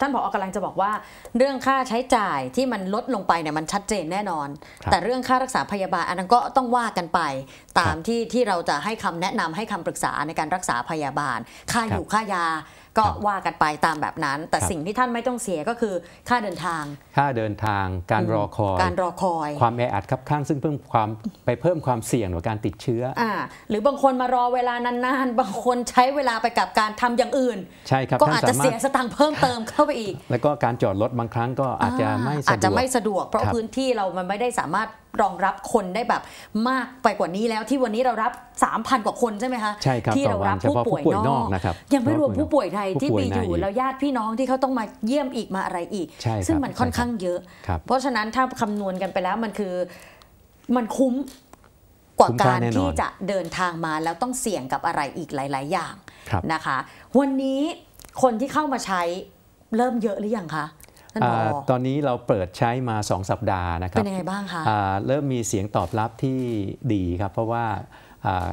ท่านผอกำลังจะบอกว่า เรื่องค่าใช้จ่ายที่มันลดลงไปเนี่ยมันชัดเจนแน่นอน แต่เรื่องค่ารักษาพยาบาลอันนั้นก็ต้องว่ากันไป ตามที่ที่เราจะให้คำแนะนำให้คำปรึกษาในการรักษาพยาบาล ค่าอยู่ค่ายาก็ว่ากันไปตามแบบนั้นแต่สิ่งที่ท่านไม่ต้องเสียก็คือค่าเดินทาง ค่าเดินทางการรอคอยการรอคอยความแออัดครับข้าง ซึ่งเพิ่มความไปเพิ่มความเสี่ยงต่อการติดเชื้ออหรือบางคนมารอเวลานานๆ บางคนใช้เวลาไปกับการทำอย่างอื่นใช่ครับก็อาจจะเสียสตังค์เพิ่มเติมเข้าไปอีก แล้วก็การจอดรถบางครั้ง ก็อาจจะไม่สะดวกอาจจะไม่สะดวกเพราะพื้นที่เรามันไม่ได้สามารถรองรับคนได้แบบมากไปกว่านี้แล้วที่วันนี้เรารับ3,000กว่าคนใช่ไหมคะใช่ครับที่เรารับผู้ป่วยนอกนะครับยังไม่รวมผู้ป่วยไทยที่ไปอยู่ แล้วญาติพี่น้องที่เขาต้องมาเยี่ยมอีกมาอะไรอีก ซึ่งมันค่อนข้างเยอะ เพราะฉะนั้นถ้าคำนวณกันไปแล้วมันคือมันคุ้มกว่าการที่จะเดินทางมาแล้วต้องเสี่ยงกับอะไรอีกหลาย ๆ อย่างนะคะ วันนี้คนที่เข้ามาใช้เริ่มเยอะหรือยังคะตอนนี้เราเปิดใช้มา 2 สัปดาห์นะครับ เป็นยังไงบ้างคะเริ่มมีเสียงตอบรับที่ดีครับ เพราะว่า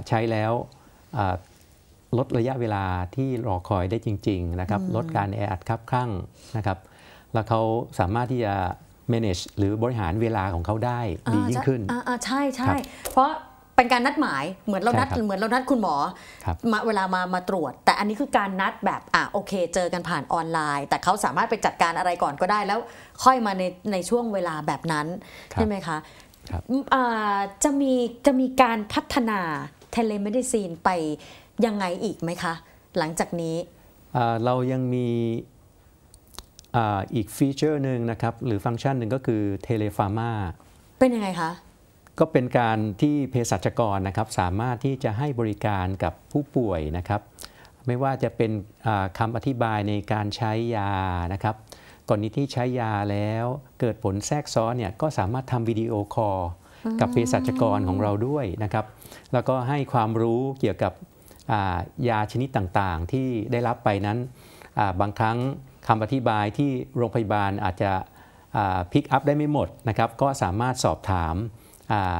ใช้แล้วลดระยะเวลาที่รอคอยได้จริง ๆ นะครับ ลดการแออัดคับข้างนะครับ แล้วเขาสามารถที่จะ manage หรือบริหารเวลาของเขาได้ดียิ่งขึ้นใช่ใช่เพราะเป็นการนัดหมายเหมือนเรานัดเหมือนเรานัดคุณหมอ มาเวลามามาตรวจ แต่อันนี้คือการนัดแบบอ่ะโอเคเจอกันผ่านออนไลน์ แต่เขาสามารถไปจัดการอะไรก่อนก็ได้แล้วค่อยมาในในช่วงเวลาแบบนั้นใช่ไหมคะจะมีจะมีการพัฒนาเทเลเมดิซีนไปยังไงอีกไหมคะ หลังจากนี้ เรายังมีอีกฟีเจอร์หนึ่งนะครับ หรือฟังก์ชันหนึ่งก็คือเทเลฟาร์มาเป็นยังไงคะก็เป็นการที่เภสัชกรนะครับ สามารถที่จะให้บริการกับผู้ป่วยนะครับ ไม่ว่าจะเป็นคำอธิบายในการใช้ยานะครับกรณีที่ใช้ยาแล้ว เกิดผลแทรกซ้อนเนี่ยก็สามารถทำวิดีโอคอลกับเภสัชกรของเราด้วยนะครับ แล้วก็ให้ความรู้เกี่ยวกับยาชนิดต่างๆ ที่ได้รับไปนั้นบางครั้งคำอธิบายที่โรงพยาบาลอาจจะพิกอัพได้ไม่หมดนะครับ ก็สามารถสอบถาม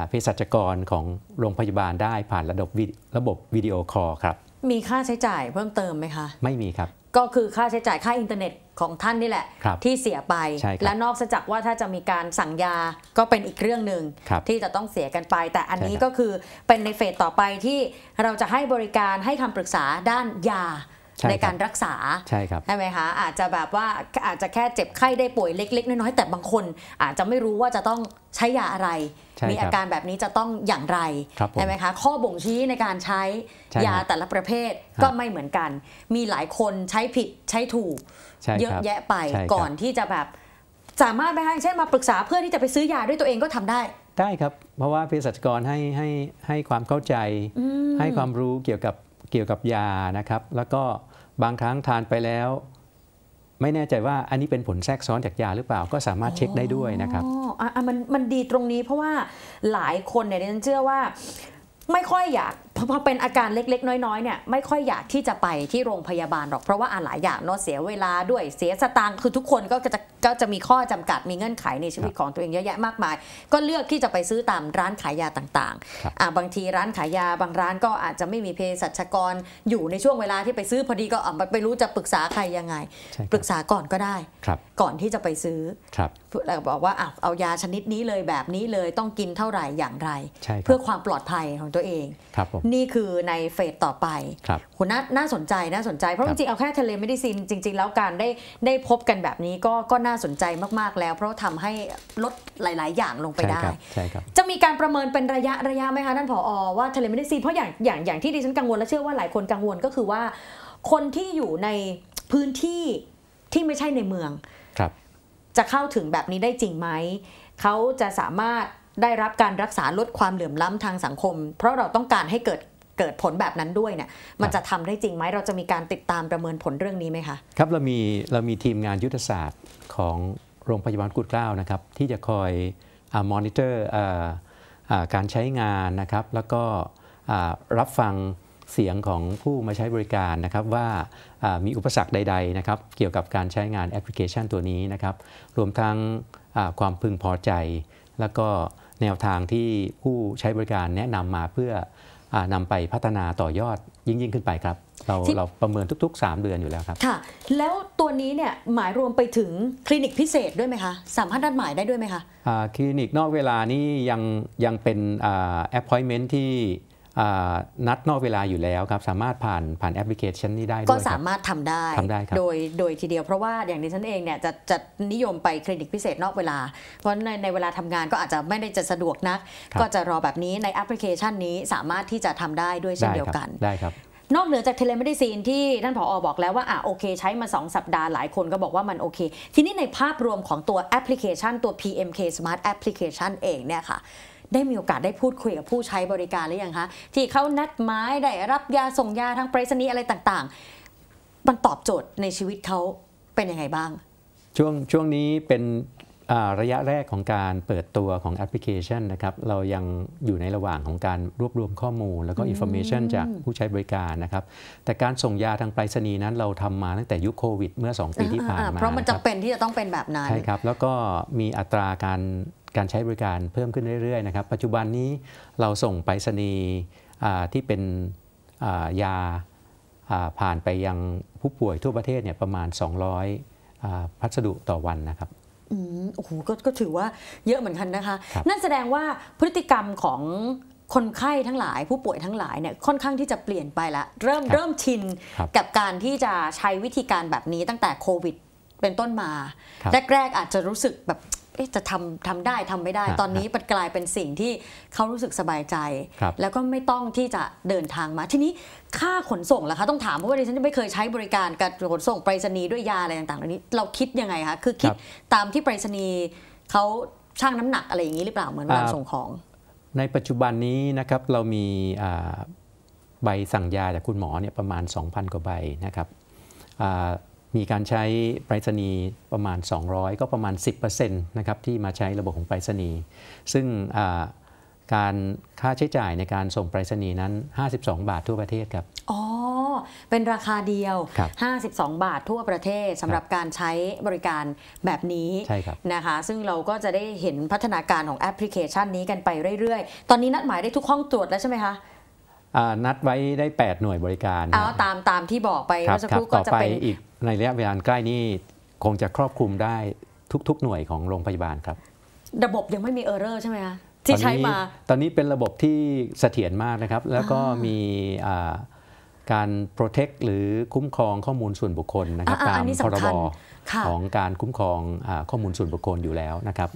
เภสัชกรของโรงพยาบาลได้ผ่านระบบระบบวิดีโอคอลครับ มีค่าใช้จ่ายเพิ่มเติมไหมคะ ไม่มีครับ ก็คือค่าใช้จ่ายค่าอินเทอร์เน็ตของท่านนี่แหละ ที่เสียไป และนอกจากว่าถ้าจะมีการสั่งยาก็เป็นอีกเรื่องหนึ่งที่จะต้องเสียกันไป แต่อันนี้ก็คือเป็นในเฟสต่อไปที่เราจะให้บริการให้คำปรึกษาด้านยาในการรักษาใช่ครับใช่ไหมคะ อาจจะแบบว่าอาจจะแค่เจ็บไข้ได้ป่วยเล็กๆ น้อยๆแต่บางคนอาจจะไม่รู้ว่าจะต้องใช้ยาอะไร มีอาการแบบนี้จะต้องอย่างไรใช่ไหมคะ ข้อบ่งชี้ในการใช้ยาแต่ละประเภทก็ไม่เหมือนกัน มีหลายคนใช้ผิดใช้ถูก เยอะแยะไปก่อนที่จะแบบสามารถไปให้เช่นมาปรึกษาเพื่อที่จะไปซื้อยาด้วยตัวเองก็ทำได้ ได้ครับเพราะว่าเภสัชกรให้ให้ให้ความเข้าใจให้ความรู้เกี่ยวกับเกี่ยวกับยานะครับ แล้วก็บางครั้งทานไปแล้ว ไม่แน่ใจว่าอันนี้เป็นผลแทรกซ้อนจากยาหรือเปล่าก็สามารถเช็คได้ด้วยนะครับอ๋อมันมันดีตรงนี้เพราะว่าหลายคนเนี่ยฉันเชื่อว่าไม่ค่อยอยากพอเป็นอาการเล็ก ๆ น้อยๆเนี่ยไม่ค่อยอยากที่จะไปที่โรงพยาบาลหรอกเพราะว่าอาหลายอย่างเนาะเสียเวลาด้วยเสียสตางค์คือทุกคนก็จะก็จะมีข้อจำกัดมีเงื่อนไขในชีวิตของตัวเองเยอะแยะมากมายก็เลือกที่จะไปซื้อตามร้านขายยาต่างๆอ่าบางทีร้านขายยาบางร้านก็อาจจะไม่มีเภสัชกรอยู่ในช่วงเวลา ที่ไปซื้อพอดีก็อ่าไปรู้จะปรึกษาใครยังไง ปรึกษาก่อนก็ได้ครับก่อนที่จะไปซื้อครัแล้วบอกว่าเอายาชนิดนี้เลยแบบนี้เลยต้องกินเท่าไหร่อย่างไร เพื่อความปลอดภัยของตัวเองนี่คือในเฟสต่อไปครับหน่าน่าสนใจน่าสนใจ เพราะจริงๆ เอาแค่ทะเลไม่ได้ซินจริงๆ แล้วการได้ได้พบกันแบบนี้ก็ก็น่าสนใจมากๆ แล้วเพราะทำให้ลดหลายๆ อย่างลงไปได้ใช่ครับ จะมีการประเมินเป็นระยะระยะไหมคะท่านผอว่าทะเลไม่ได้ซินเพราะอย่างอย่างอย่างที่ดิฉันกังวลและเชื่อว่าหลายคนกังวล ก็คือว่า คนที่อยู่ในพื้นที่ที่ไม่ใช่ในเมือง ครับ จะเข้าถึงแบบนี้ได้จริงไหม เขาจะสามารถได้รับการรักษาลดความเหลื่อมล้ำทางสังคม เพราะเราต้องการให้เกิดเกิดผลแบบนั้นด้วยเนี่ยมันจะทำได้จริงไหมเราจะมีการติดตามประเมินผลเรื่องนี้ไหมคะครับเรามีเรามีทีมงานยุทธศาสตร์ของโรงพยาบาลกุดเกล้านะครับที่จะคอยมอนิเตอร์การใช้งานนะครับ แล้วก็รับฟังเสียงของผู้มาใช้บริการนะครับว่ามีอุปสรรคใดๆนะครับเกี่ยวกับการใช้งานแอปพลิเคชัน ตัวนี้นะครับรวมทั้งความพึงพอใจแล้วก็แนวทางที่ผู้ใช้บริการแนะนำมาเพื่ออนำไปพัฒนาต่อยอด ยิ่งยิ่งขึ้นไปครับ เราเราประเมินทุก ๆ 3 เดือนอยู่แล้วครับ ค่ะ แล้วตัวนี้เนี่ยหมายรวมไปถึงคลินิกพิเศษด้วยไหมคะสามารถนัดหมายได้ด้วยไหมคะคลินิกนอกเวลานี่ยังยังเป็นแอปพอยเมนต์ที่นัดนอกเวลาอยู่แล้วครับสามารถผ่านผ่านแอปพลิเคชันนี้ได้ ก็สามารถทำได้ทำได้ครับโดยโดยทีเดียวเพราะว่าอย่างี้ฉันเองเนี่ยจะจะนิยมไปคลินิกพิเศษนอกเวลาเพราะในในเวลาทำงานก็อาจจะไม่ได้จะสะดวกนักก็จะรอแบบนี้ในแอปพลิเคชันนี้สามารถที่จะทำได้ด้วยเช่นเดียวกันได้ครับนอกเหนือจากเทเลมดิซีนที่ท่านผออบอกแล้วว่าอ่ะโอเค ใช้มา 2 สัปดาห์หลายคนก็บอกว่ามันโอเค ทีนี้ในภาพรวมของตัวแอปพลิเคชันตัว PMK Smart Application เองเนี่ยค่ะได้มีโอกาสได้พูดคุยกับผู้ใช้บริการหรือยังคะ ที่เขานัดหมายได้รับยาส่งยาทางไปรษณีย์อะไรต่างๆ มันตอบโจทย์ในชีวิตเขาเป็นยังไงบ้าง ช่วงช่วงนี้เป็นระยะแรกของการเปิดตัวของแอปพลิเคชันนะครับ เรายังอยู่ในระหว่างของการรวบรวมข้อมูลแล้วก็อินโฟเมชันจากผู้ใช้บริการนะครับ แต่การส่งยาทางไปรษณีย์นั้นเราทำมาตั้งแต่ยุคโควิดเมื่อ2ปีที่ผ่านมาเพราะมันจำเป็นที่จะต้องเป็นแบบนั้นใช่ครับแล้วก็มีอัตราการการใช้บริการเพิ่มขึ้นเรื่อยๆนะครับปัจจุบันนี้เราส่งไปรษณีย์ที่เป็นยาผ่านไปยังผู้ป่วยทั่วประเทศเนี่ยประมาณ 200พัสดุต่อวันนะครับอืมโอ้โหกก็ถือว่าเยอะเหมือนกันนะคะคนั่นแสดงว่าพฤติกรรมของคนไข้ทั้งหลายผู้ป่วยทั้งหลายเนี่ยค่อนข้างที่จะเปลี่ยนไปละเริ่มรเริ่มชินกับการที่จะใช้วิธีการแบบนี้ตั้งแต่โควิด เป็นต้นมา แรกๆอาจจะรู้สึกแบบจะทำทำได้ทำไม่ได้ ตอนนี้มันกลายเป็นสิ่งที่เขารู้สึกสบายใจ แล้วก็ไม่ต้องที่จะเดินทางมา ทีนี้ค่าขนส่งล่ะคะต้องถามเพราะว่าดิฉันไม่เคยใช้บริการการขนส่งไปรษณีย์ด้วยยาอะไรต่างๆเหล่านี้ เราคิดยังไงคะคือคิดตามที่ไปรษณีย์เขาช่างน้ำหนักอะไรอย่างนี้หรือเปล่าเหมือนเวลาส่งของในปัจจุบันนี้นะครับเรามีใบสั่งยาจากคุณหมอเนี่ยประมาณ 2,000กว่าใบนะครับมีการใช้ไปรษณีย์ประมาณ 200 ก็ประมาณ 10%นะครับที่มาใช้ระบบของไปรษณีย์ซึ่งการค่าใช้จ่ายในการส่งไปรษณีย์นั้น 52 บาททั่วประเทศครับอ๋อเป็นราคาเดียว 52 บาททั่วประเทศสำหรับการใช้บริการแบบนี้นะคะซึ่งเราก็จะได้เห็นพัฒนาการของแอปพลิเคชันนี้กันไปเรื่อยๆ ตอนนี้นัดหมายได้ทุกห้องตรวจแล้วใช่ไหมคะนัดไว้ได้ 8 หน่วยบริการ๋อตามตามที่บอกไปเมื่อสักครู่ก็จะเป็นอีกในระยะเวลาใกล้นี้คงจะครอบคลุมได้ทุกๆ หน่วยของโรงพยาบาลครับ ระบบยังไม่มีเออร์เรอร์ใช่ไหมคะที่ใช้มา ตอนนี้เป็นระบบที่เสถียรมากนะครับ แล้วก็มีการโปรเทคหรือคุ้มครองข้อมูลส่วนบุคคลนะครับตามพรบของการคุ้มครองข้อมูลส่วนบุคคลอยู่แล้วนะครับ